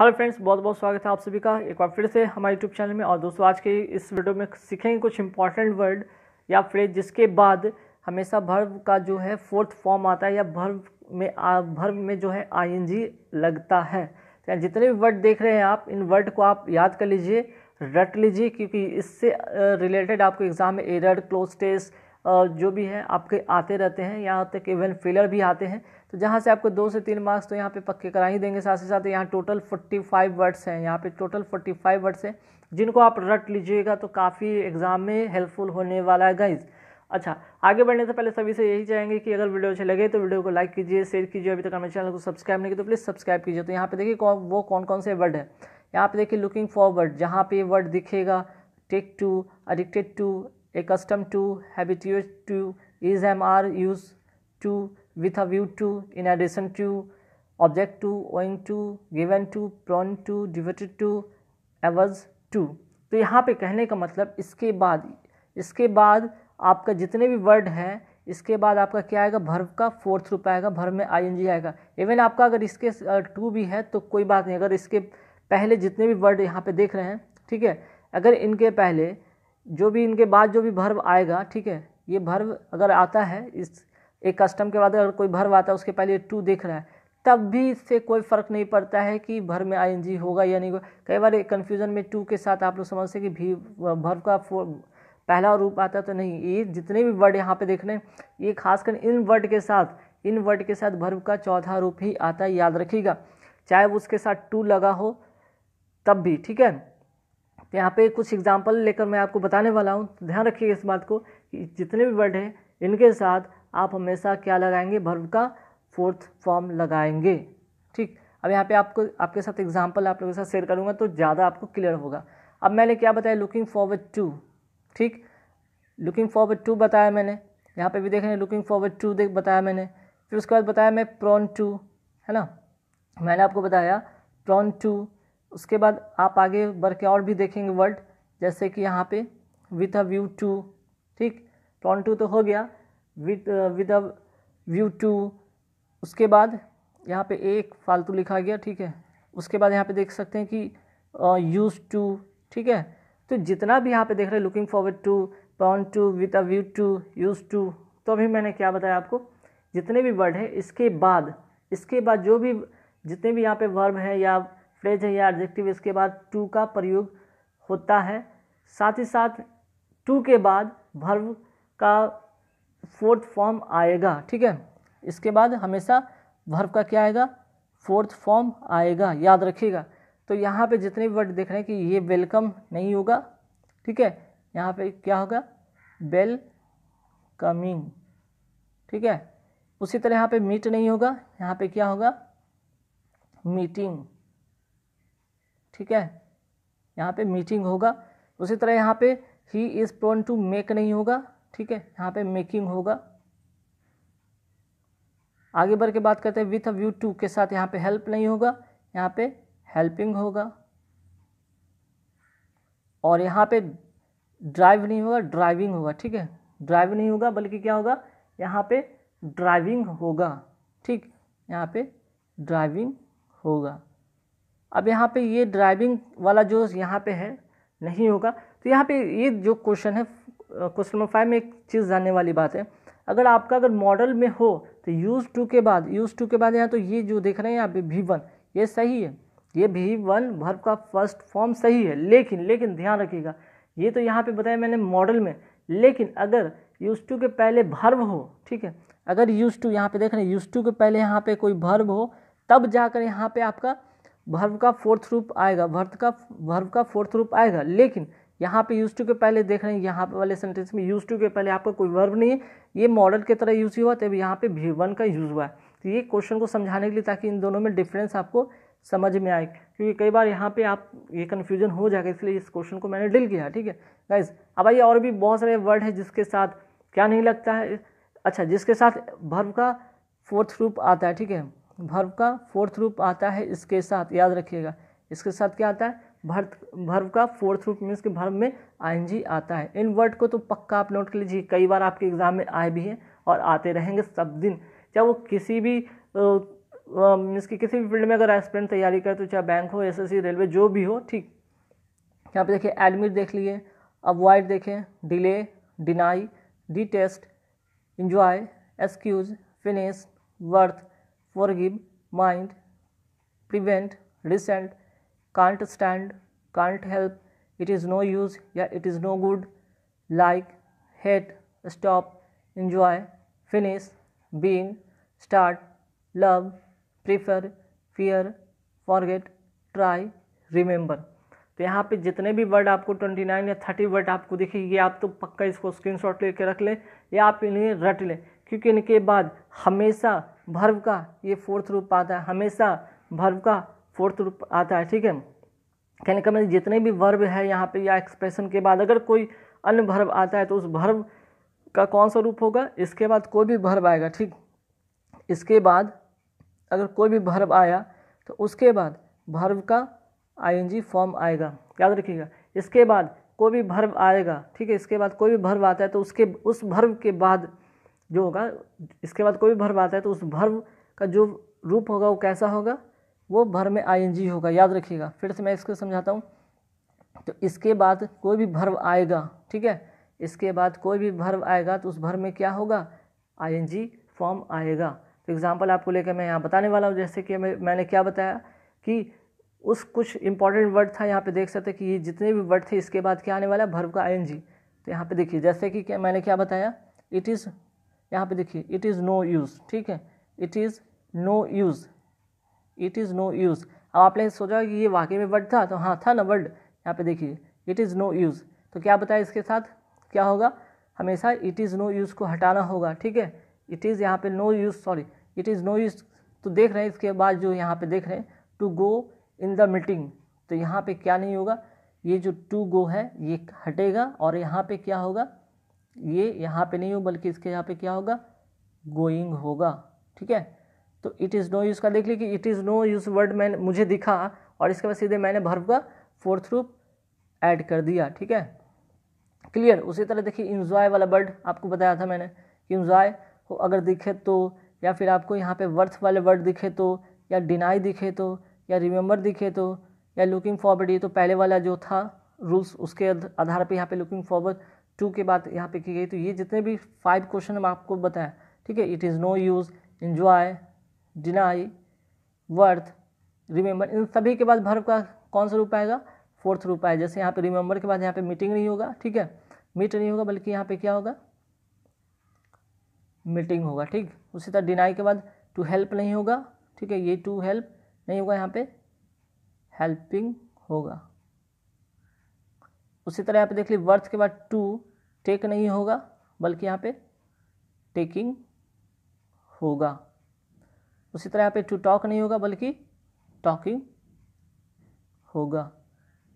Hello friends बहुत बहुत स्वागत है आप सभी का एक बार फिर से हमारे यूट्यूब चैनल में और दोस्तों आज के इस वीडियो में सीखेंगे कुछ इंपॉर्टेंट वर्ड या फ्रेज जिसके बाद हमेशा भर्व का जो है फोर्थ फॉर्म आता है या भर्व में भर्व में जो है आईएनजी लगता है तो जितने भी वर्ड देख रहे हैं आप इन वर्ड को आप याद कर लीजिए रट लीजिए क्योंकि इससे रिलेटेड आपको एग्ज़ाम में एरर क्लोज टेस्ट जो भी है आपके आते रहते हैं यहाँ तक इवन फिलर भी आते हैं तो जहाँ से आपको दो से तीन मार्क्स तो यहाँ पे पक्के करा ही देंगे साथ ही साथ यहाँ टोटल फोर्टी फाइव वर्ड्स हैं यहाँ पे टोटल फोर्टी फाइव वर्ड्स हैं जिनको आप रट लीजिएगा तो काफ़ी एग्ज़ाम में हेल्पफुल होने वाला है गाइज़ अच्छा आगे बढ़ने से पहले सभी से यही चाहेंगे कि अगर वीडियो अच्छे लगे तो वीडियो को लाइक कीजिए शेयर कीजिए अभी तक हमारे चैनल को सब्सक्राइब नहीं किया तो प्लीज़ सब्सक्राइब कीजिए तो यहाँ पे देखिए कौन वो कौन कौन से वर्ड है यहाँ पे देखिए लुकिंग फॉरवर्ड जहाँ पे वर्ड दिखेगा take to addicted to custom to, habituated to, is am are use to, with a view to, in addition to, object to, owing to, given to, prone to, devoted to, averse to. तो यहाँ पे कहने का मतलब इसके बाद इसके बाद आपका जितने भी वर्ड हैं इसके बाद आपका क्या आएगा भर्व का फोर्थ रूप आएगा भर्व में आई एन जी आएगा इवन आपका अगर इसके टू भी है तो कोई बात नहीं अगर इसके पहले जितने भी वर्ड यहाँ पे देख रहे हैं ठीक है अगर इनके पहले जो भी इनके बाद जो भी भर्व आएगा ठीक है ये भर्व अगर आता है इस एक कस्टम के बाद अगर कोई भर्व आता है उसके पहले ये टू देख रहा है तब भी इससे कोई फ़र्क नहीं पड़ता है कि भर में आई होगा या नहीं होगा कई बार कन्फ्यूज़न में टू के साथ आप लोग समझते हैं कि भी भर्व का पहला रूप आता तो नहीं ये जितने भी वर्ड यहाँ पे देख रहे हैं ये खासकर इन वर्ड के साथ इन वर्ड के साथ भर्व का चौथा रूप ही आता है याद रखिएगा चाहे उसके साथ टू लगा हो तब भी ठीक है तो यहाँ पे कुछ एग्जाम्पल लेकर मैं आपको बताने वाला हूँ तो ध्यान रखिएगा इस बात को कि जितने भी वर्ड हैं इनके साथ आप हमेशा क्या लगाएंगे भर्व का फोर्थ फॉर्म लगाएंगे ठीक अब यहाँ पे आपको आपके साथ एग्जाम्पल आप लोगों के साथ शेयर करूँगा तो ज़्यादा आपको क्लियर होगा अब मैंने क्या बताया लुकिंग फॉरवर्ड टू ठीक लुकिंग फॉरवर्ड टू बताया मैंने यहाँ पे भी देख रहे हैं लुकिंग फॉरवर्ड टू देख बताया मैंने फिर उसके बाद बताया मैं प्रॉन टू है ना मैंने आपको बताया प्रॉन टू उसके बाद आप आगे बढ़ के और भी देखेंगे वर्ड जैसे कि यहाँ पे विथ अ व्यू टू ठीक टॉन टू तो हो गया with with a view to उसके बाद यहाँ पे एक फालतू लिखा गया ठीक है उसके बाद यहाँ पे देख सकते हैं कि यूज टू ठीक है तो जितना भी यहाँ पे देख रहे हैं लुकिंग फॉरवर्ड टू पॉन to with a view to use to तो अभी मैंने क्या बताया आपको जितने भी वर्ड है इसके बाद इसके बाद जो भी जितने भी यहाँ पे वर्ब हैं या फ्रेज है या एडजेक्टिव इसके बाद टू का प्रयोग होता है साथ ही साथ टू के बाद भर्व का फोर्थ फॉर्म आएगा ठीक है इसके बाद हमेशा भर्व का क्या आएगा फोर्थ फॉर्म आएगा याद रखिएगा तो यहाँ पे जितने भी वर्ड देख रहे हैं कि ये वेलकम नहीं होगा ठीक है यहाँ पे क्या होगा वेल कमिंग ठीक है उसी तरह यहाँ पे मीट नहीं होगा यहाँ पे क्या होगा मीटिंग ठीक है यहाँ पे मीटिंग होगा उसी तरह यहाँ पे he is prone to make नहीं होगा ठीक है यहाँ पे मेकिंग होगा आगे बढ़ के बात करते हैं विथ अ व्यू टू के साथ यहाँ पे हेल्प नहीं होगा यहाँ पे हेल्पिंग होगा और यहाँ पे ड्राइव नहीं होगा ड्राइविंग होगा ठीक है ड्राइव नहीं होगा बल्कि क्या होगा यहाँ पे ड्राइविंग होगा ठीक यहाँ पे ड्राइविंग होगा अब यहाँ पे ये ड्राइविंग वाला जो यहाँ पे है नहीं होगा तो यहाँ पे ये जो क्वेश्चन है क्वेश्चन नंबर फाइव में एक चीज़ जानने वाली बात है अगर आपका अगर मॉडल में हो तो यूज़ टू के बाद यूज़ टू के बाद यहाँ तो ये जो देख रहे हैं यहाँ पे भी वन ये सही है ये भी वन भर्व का फर्स्ट फॉर्म सही है लेकिन लेकिन ध्यान रखिएगा ये तो यहाँ पे बताया मैंने मॉडल में लेकिन अगर यूज टू के पहले भर्व हो ठीक है अगर यूज टू यहाँ पे देख रहे हैं यूज टू के पहले यहाँ पे कोई भर्व हो तब जाकर यहाँ पे आपका भर्व का फोर्थ रूप आएगा भर्त का भर्व का फोर्थ रूप आएगा लेकिन यहाँ पे यूज टू के पहले देख रहे हैं यहाँ पे वाले सेंटेंस में यूज टू के पहले आपका कोई वर्ब नहीं है ये मॉडल की तरह यूज हुआ तब यहाँ पे भी वन का यूज हुआ है तो ये क्वेश्चन को समझाने के लिए ताकि इन दोनों में डिफरेंस आपको समझ में आए क्योंकि कई बार यहाँ पे आप ये कन्फ्यूजन हो जाएगा इसलिए इस क्वेश्चन को मैंने डील किया ठीक है गाइज अब आइए और भी बहुत सारे वर्ड है जिसके साथ क्या नहीं लगता है अच्छा जिसके साथ भर्व का फोर्थ रूप आता है ठीक है भर्व का फोर्थ रूप आता है इसके साथ याद रखिएगा इसके साथ क्या आता है भर्त भर्व का फोर्थ रूप मीन्स कि भर्व में आई आता है इन वर्ड को तो पक्का आप नोट कर लीजिए कई बार आपके एग्ज़ाम में आए भी हैं और आते रहेंगे सब दिन चाहे वो किसी भी मीन्स कि किसी भी फील्ड में अगर एस्पिरेंट तैयारी करें तो चाहे बैंक हो एस रेलवे जो भी हो ठीक यहाँ पे देखिए एडमिट देख लिए अवॉइड देखें delay deny detest enjoy excuse finish worth forgive, mind, prevent, resent, can't stand, can't help, it is no use, yeah, it is no good, like, hate, stop, enjoy, finish, being, start, love, prefer, fear, forget, try, remember. तो यहाँ पे जितने भी word आपको 29 या 30 word आपको दिखेगी आप तो पक्का इसको स्क्रीनशॉट लेके रख लें या आप इन्हें रट लें क्योंकि इनके बाद हमेशा भर्व का ये फोर्थ रूप आता है हमेशा भर्व का फोर्थ रूप आता है ठीक है कहने का मतलब जितने भी वर्ब है यहाँ पे या एक्सप्रेशन के बाद अगर कोई अन्य भर्व आता है तो उस भर्व का कौन सा रूप होगा इसके बाद कोई भी भर्व आएगा ठीक इसके बाद अगर कोई भी भर्व आया तो उसके बाद भर्व का आईएनजी फॉर्म आएगा याद रखिएगा इसके बाद कोई भी भर्व आएगा ठीक है इसके बाद कोई भी भर्व आता है तो उसके उस भर्व के बाद जो होगा इसके बाद कोई भी भर्व आता है तो उस भर्व का जो रूप होगा वो कैसा होगा वो भर्व में आई होगा याद रखिएगा फिर से मैं इसको समझाता हूँ तो इसके बाद कोई भी भर्व आएगा ठीक है इसके बाद कोई भी भर्व आएगा तो उस भर्व में क्या होगा आई फॉर्म आएगा तो एग्ज़ाम्पल आपको लेकर मैं यहाँ बताने वाला हूँ जैसे कि मैंने क्या बताया कि उस कुछ इंपॉर्टेंट वर्ड था यहाँ पे देख सकते कि ये जितने भी वर्ड थे इसके बाद क्या आने वाला है भर्व का आई तो यहाँ पे देखिए जैसे कि क्या मैंने क्या बताया इट इज़ यहाँ पे देखिए इट इज़ नो यूज़ ठीक है it is no use it is no use अब आपने सोचा कि ये वाकई में वर्ड था तो हाँ था ना वर्ड यहाँ पे देखिए इट इज़ नो यूज़ तो क्या बताया इसके साथ क्या होगा हमेशा इट इज़ नो यूज़ को हटाना होगा ठीक है इट इज़ यहाँ पे no use sorry it is no use तो देख रहे हैं इसके बाद जो यहाँ पे देख रहे हैं to go in the meeting तो यहाँ पे क्या नहीं होगा ये जो टू गो है ये हटेगा और यहाँ पे क्या होगा ये यहाँ पे नहीं हो बल्कि इसके यहाँ पे क्या होगा गोइंग होगा ठीक है तो इट इज़ नो यूज़ का देख लीजिए it is no use word मैंने मुझे दिखा और इसके बाद सीधे मैंने भर्व का फोर्थ रूप ऐड कर दिया ठीक है क्लियर उसी तरह देखिए इन्जॉय वाला वर्ड आपको बताया था मैंने कि इन्जॉय अगर दिखे तो या फिर आपको यहाँ पे वर्थ वाले वर्ड दिखे तो या डिनाई दिखे तो या रिमेंबर दिखे तो या लुकिंग फॉरवर्ड ये तो पहले वाला जो था रूल्स उसके आधार पे यहाँ पे लुकिंग फॉरवर्ड टू की बात यहाँ पे की गई तो ये जितने भी फाइव क्वेश्चन हम आपको बताएं ठीक है it is no use enjoy deny worth remember इन सभी के बाद भर्व का कौन सा रूप आएगा फोर्थ रूप आए जैसे यहाँ पे रिमेंबर के बाद यहाँ पे मीटिंग नहीं होगा ठीक है मीट नहीं होगा बल्कि यहाँ पे क्या होगा मीटिंग होगा ठीक उसी तरह डिनाई के बाद टू हेल्प नहीं होगा ठीक है ये टू हेल्प नहीं होगा यहाँ पे हेल्पिंग होगा उसी तरह यहाँ पे देख ली वर्थ के बाद टू टेक नहीं होगा बल्कि यहाँ पे टेकिंग होगा उसी तरह यहाँ पे टू टॉक नहीं होगा बल्कि टॉकिंग होगा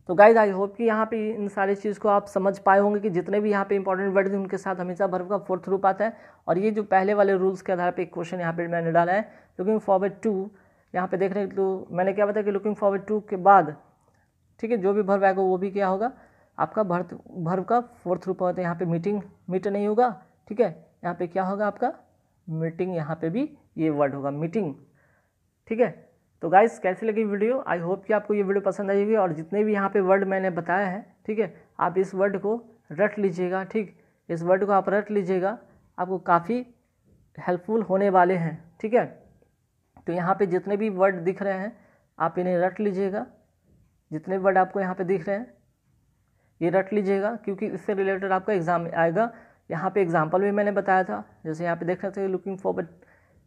तो गाइज आई होप कि यहाँ पे इन सारी चीज़ को आप समझ पाए होंगे कि जितने भी यहाँ पे इंपॉर्टेंट वर्ड हैं उनके साथ हमेशा भर्व का फोर्थ रूप आता है और ये जो पहले वाले रूल्स के आधार पे एक क्वेश्चन यहाँ पे मैंने डाला है लुकिंग फॉरवर्ड टू यहाँ पे रहे तो मैंने क्या बताया कि लुकिंग फॉरवर्ड टू के बाद ठीक है जो भी भर्व आएगा वो भी क्या होगा आपका भर्त भर्व का फोर्थ रूप होता है यहाँ पे मीटिंग मीट नहीं होगा ठीक है यहाँ पे क्या होगा आपका मीटिंग यहाँ पे भी ये वर्ड होगा मीटिंग ठीक है तो गाइस कैसी लगी वीडियो आई होप कि आपको ये वीडियो पसंद आई होगी और जितने भी यहाँ पे वर्ड मैंने बताया है ठीक है आप इस वर्ड को रट लीजिएगा ठीक इस वर्ड को आप रट लीजिएगा आपको काफ़ी हेल्पफुल होने वाले हैं ठीक है तो यहाँ पर जितने भी वर्ड दिख रहे हैं आप इन्हें रट लीजिएगा जितने वर्ड आपको यहाँ पर दिख रहे हैं ये रट लीजिएगा क्योंकि इससे रिलेटेड आपका एग्ज़ाम आएगा यहाँ पे एग्जाम्पल भी मैंने बताया था जैसे यहाँ पे देख सकते हैं लुकिंग फॉरवर्ड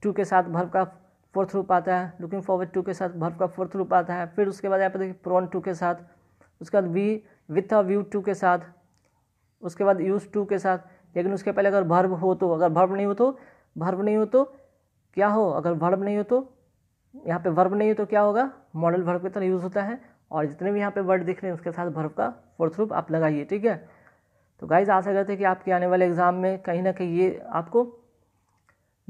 टू के साथ भर्व का फोर्थ रूप आता है लुकिंग फॉरवर्ड टू के साथ भर्व का फोर्थ रूप आता है फिर उसके बाद यहाँ पे देखिए प्रॉन टू के साथ उसके बाद we with a view to के साथ उसके बाद यूज टू के साथ लेकिन उसके पहले अगर भर्व हो तो अगर भर्व नहीं हो तो भर्व नहीं हो तो क्या हो अगर भर्व नहीं हो तो यहाँ पे वर्ब नहीं हो तो क्या होगा मॉडल वर्ब की तरह यूज़ होता है और जितने भी यहाँ पे वर्ड दिख रहे हैं उसके साथ भर्व का फोर्थ रूप आप लगाइए ठीक है तो गाइज आशा करते हैं कि आपके आने वाले एग्ज़ाम में कहीं ना कहीं ये आपको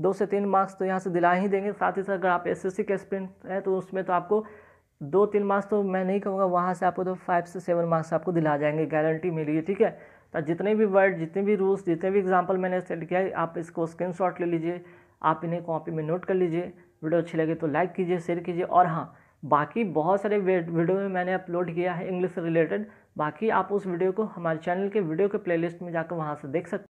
दो से तीन मार्क्स तो यहाँ से दिला ही देंगे साथ ही साथ अगर आप एस एस सी के एक्सपेंट हैं तो उसमें तो आपको दो तीन मार्क्स तो मैं नहीं कहूँगा वहाँ से आपको तो फाइव से सेवन मार्क्स आपको दिला जाएंगे गारंटी मिली है ठीक है तो जितने भी वर्ड जितने भी रूल्स जितने भी एग्जाम्पल मैंने सेट किया है आप इसको स्क्रीन ले लीजिए आप इन्हें कॉपी में नोट कर लीजिए वीडियो अच्छी लगे तो लाइक कीजिए शेयर कीजिए और हाँ बाकी बहुत सारे वीडियो में मैंने अपलोड किया है इंग्लिश से रिलेटेड बाकी आप उस वीडियो को हमारे चैनल के वीडियो के प्लेलिस्ट में जाकर वहाँ से देख सकते